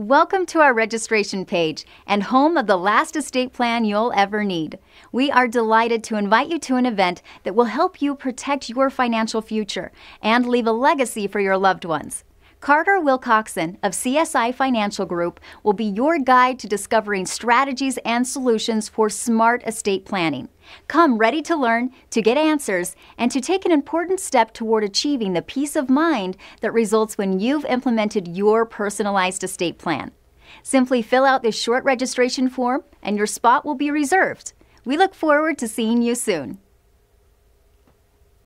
Welcome to our registration page and home of the last estate plan you'll ever need. We are delighted to invite you to an event that will help you protect your financial future and leave a legacy for your loved ones. Carter Wilcoxon of CSI Financial Group will be your guide to discovering strategies and solutions for smart estate planning. Come ready to learn, to get answers, and to take an important step toward achieving the peace of mind that results when you've implemented your personalized estate plan. Simply fill out this short registration form and your spot will be reserved. We look forward to seeing you soon.